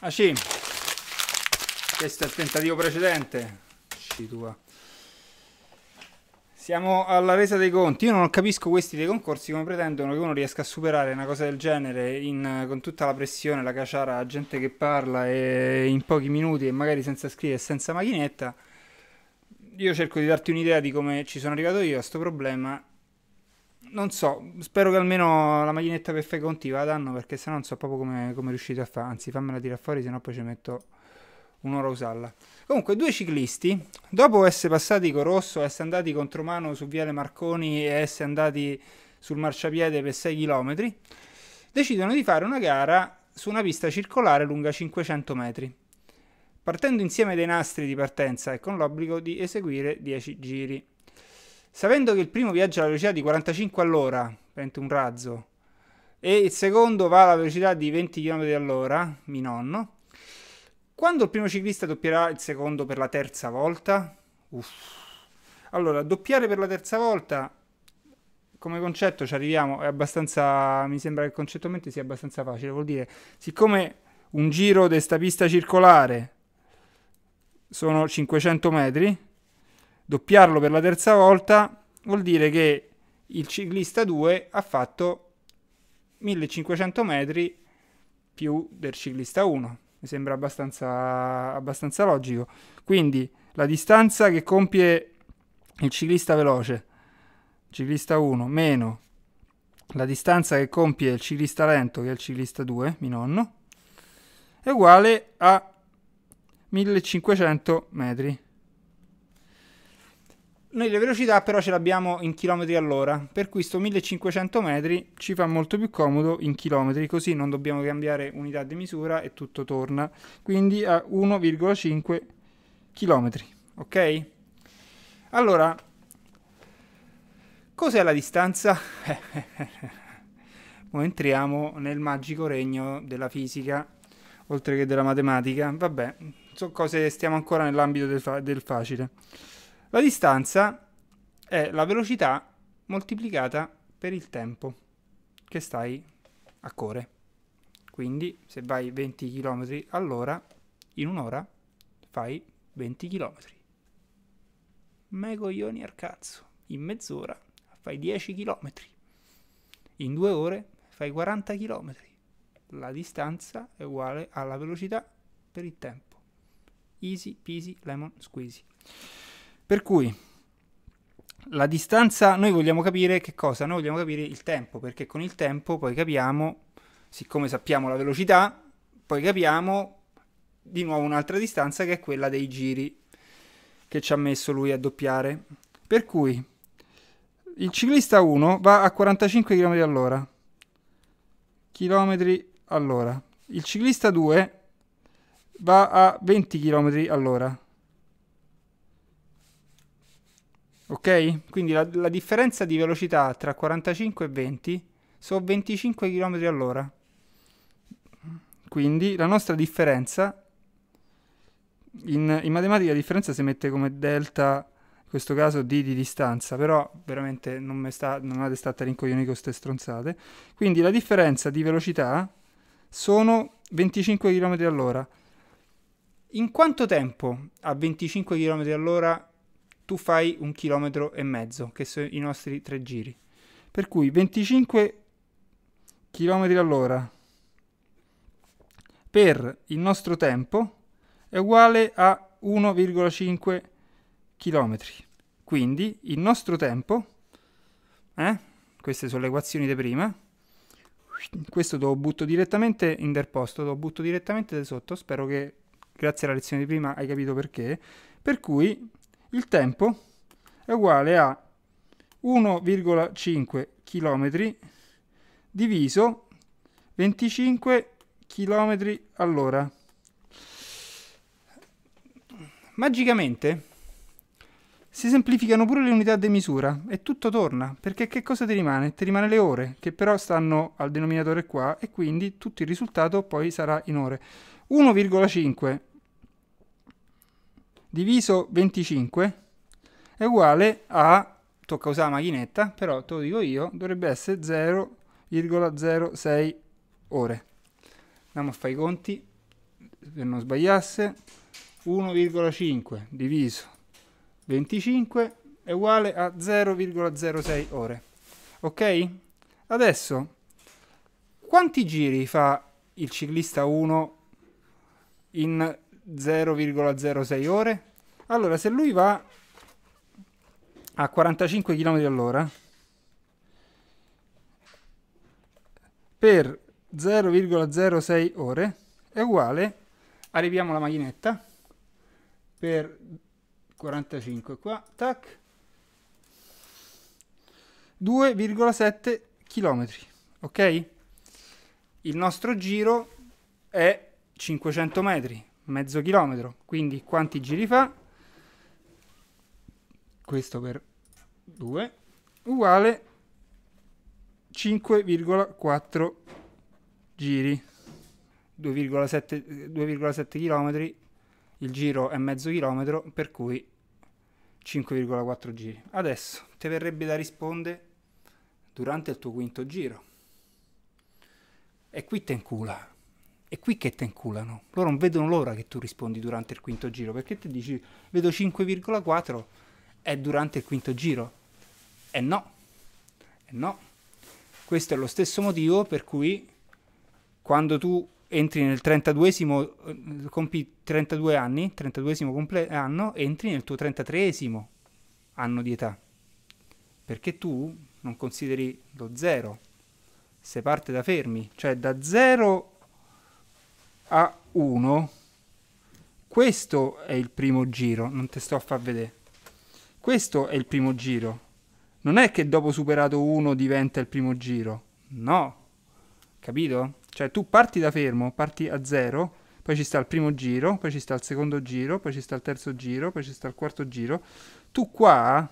Ah sì, Questo è il tentativo precedente. C tua. Siamo alla resa dei conti. Io non capisco questi dei concorsi come pretendono che uno riesca a superare una cosa del genere in, con tutta la pressione, la caciara, la gente che parla e in pochi minuti e magari senza scrivere, senza macchinetta. Io cerco di darti un'idea di come ci sono arrivato io a questo problema non so, spero che almeno la macchinetta per fare conti vada danno perché sennò non so proprio come, come riuscite a fare. Anzi, fammela tirare fuori, sennò poi ci metto un'ora a usarla. Comunque, due ciclisti, dopo essere passati con Rosso, essere andati contro mano su Viale Marconi e essere andati sul marciapiede per 6 km, decidono di fare una gara su una pista circolare lunga 500 metri, partendo insieme dai nastri di partenza e con l'obbligo di eseguire 10 giri. Sapendo che il primo viaggia alla velocità di 45 all'ora, un razzo, e il secondo va alla velocità di 20 km all'ora, mi nonno, quando il primo ciclista doppierà il secondo per la terza volta? Uff. Allora, doppiare per la terza volta, come concetto ci arriviamo, è abbastanza, mi sembra che concettualmente sia abbastanza facile, vuol dire, siccome un giro di questa pista circolare sono 500 metri, doppiarlo per la terza volta vuol dire che il ciclista 2 ha fatto 1500 metri più del ciclista 1. Mi sembra abbastanza, abbastanza logico. Quindi la distanza che compie il ciclista veloce, ciclista 1, meno la distanza che compie il ciclista lento, che è il ciclista 2, mio nonno, è uguale a 1500 metri. Noi la velocità però ce l'abbiamo in chilometri all'ora, per cui sto 1500 metri ci fa molto più comodo in chilometri, così non dobbiamo cambiare unità di misura e tutto torna, quindi a 1,5 km, ok? Allora, cos'è la distanza? Ora entriamo nel magico regno della fisica, oltre che della matematica, vabbè, sono cose che stiamo ancora nell'ambito del, fa del facile. La distanza è la velocità moltiplicata per il tempo che stai a correre. Quindi se vai 20 km all'ora, in un'ora fai 20 km. Me coglioni al cazzo. In mezz'ora fai 10 km. In due ore fai 40 km. La distanza è uguale alla velocità per il tempo. Easy peasy lemon squeezy. Per cui la distanza, noi vogliamo capire che cosa? Noi vogliamo capire il tempo, perché con il tempo poi capiamo, siccome sappiamo la velocità, poi capiamo di nuovo un'altra distanza che è quella dei giri che ci ha messo lui a doppiare. Per cui il ciclista 1 va a 45 km all'ora. Chilometri all'ora. Il ciclista 2 va a 20 km all'ora. Ok? Quindi la, la differenza di velocità tra 45 e 20 sono 25 km all'ora. Quindi la nostra differenza in, in, matematica la differenza si mette come delta, in questo caso d di distanza, però veramente non, mi sta, non avete stato rincoglioni con queste stronzate. Quindi la differenza di velocità sono 25 km all'ora. In quanto tempo a 25 km all'ora tu fai un chilometro e mezzo, che sono i nostri tre giri. Per cui 25 km all'ora per il nostro tempo è uguale a 1,5 km. Quindi il nostro tempo, eh, queste sono le equazioni di prima, questo lo butto direttamente in del posto, lo butto direttamente da sotto, spero che grazie alla lezione di prima hai capito perché, per cui il tempo è uguale a 1,5 km diviso 25 km all'ora. Magicamente si semplificano pure le unità di misura e tutto torna, perché che cosa ti rimane? Ti rimane le ore, che però stanno al denominatore qua e quindi tutto il risultato poi sarà in ore. 1,5 diviso 25 è uguale a, tocca usare la macchinetta, però te lo dico io, dovrebbe essere 0,06 ore. Andiamo a fare i conti, per non sbagliasse, 1,5 diviso 25 è uguale a 0,06 ore. Ok? Adesso, quanti giri fa il ciclista 1 in 0,06 ore? Allora, se lui va a 45 km all'ora per 0,06 ore è uguale, arriviamo alla macchinetta per 45 qua, tac, 2,7 km, ok? Il nostro giro è 500 metri, mezzo chilometro, quindi quanti giri fa? questo per 2 uguale 5,4 giri 2,7 km il giro è mezzo chilometro per cui 5,4 giri adesso ti verrebbe da rispondere durante il tuo quinto giro e qui te incula è qui che te inculano loro non vedono l'ora che tu rispondi durante il quinto giro perché ti dici vedo 5,4 è durante il quinto giro. E no, e no. Questo è lo stesso motivo per cui quando tu entri nel 32esimo, eh, compi 32 anni, 32esimo entri nel tuo 33esimo anno di età. Perché tu non consideri lo zero, se parte da fermi, cioè da 0 a 1, questo è il primo giro, non te sto a far vedere. Questo è il primo giro. Non è che dopo superato uno diventa il primo giro. No. Capito? Cioè tu parti da fermo, parti a zero, poi ci sta il primo giro, poi ci sta il secondo giro, poi ci sta il terzo giro, poi ci sta il quarto giro. Tu qua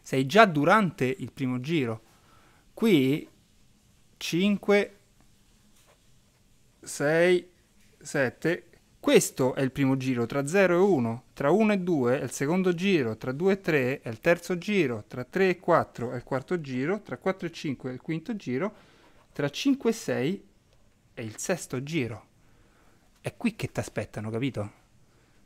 sei già durante il primo giro. Qui 5, 6, 7, questo è il primo giro tra 0 e 1, tra 1 e 2 è il secondo giro, tra 2 e 3 è il terzo giro, tra 3 e 4 è il quarto giro, tra 4 e 5 è il quinto giro, tra 5 e 6 è il sesto giro. È qui che ti aspettano, capito?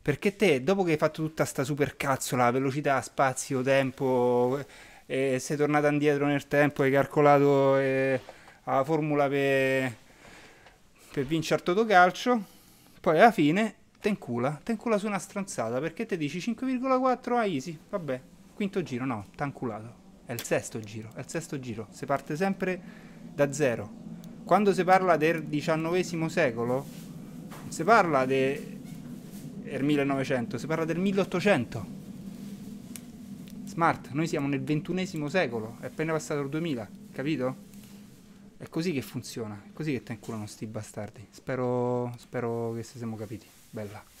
Perché te, dopo che hai fatto tutta sta supercazzola, velocità, spazio, tempo, e sei tornata indietro nel tempo, hai calcolato eh, la formula per, per vincere il totocalcio, poi alla fine tencula, tencula su una stronzata perché te dici 5,4 a easy, vabbè, quinto giro no, tanculato. È il sesto giro, è il sesto giro, si parte sempre da zero. Quando si parla del XIX secolo, non si parla del 1900, si parla del 1800. Smart, noi siamo nel XXI secolo, è appena passato il 2000, capito? così che funziona, così che ti inculano sti bastardi. Spero, spero che se siamo capiti. Bella.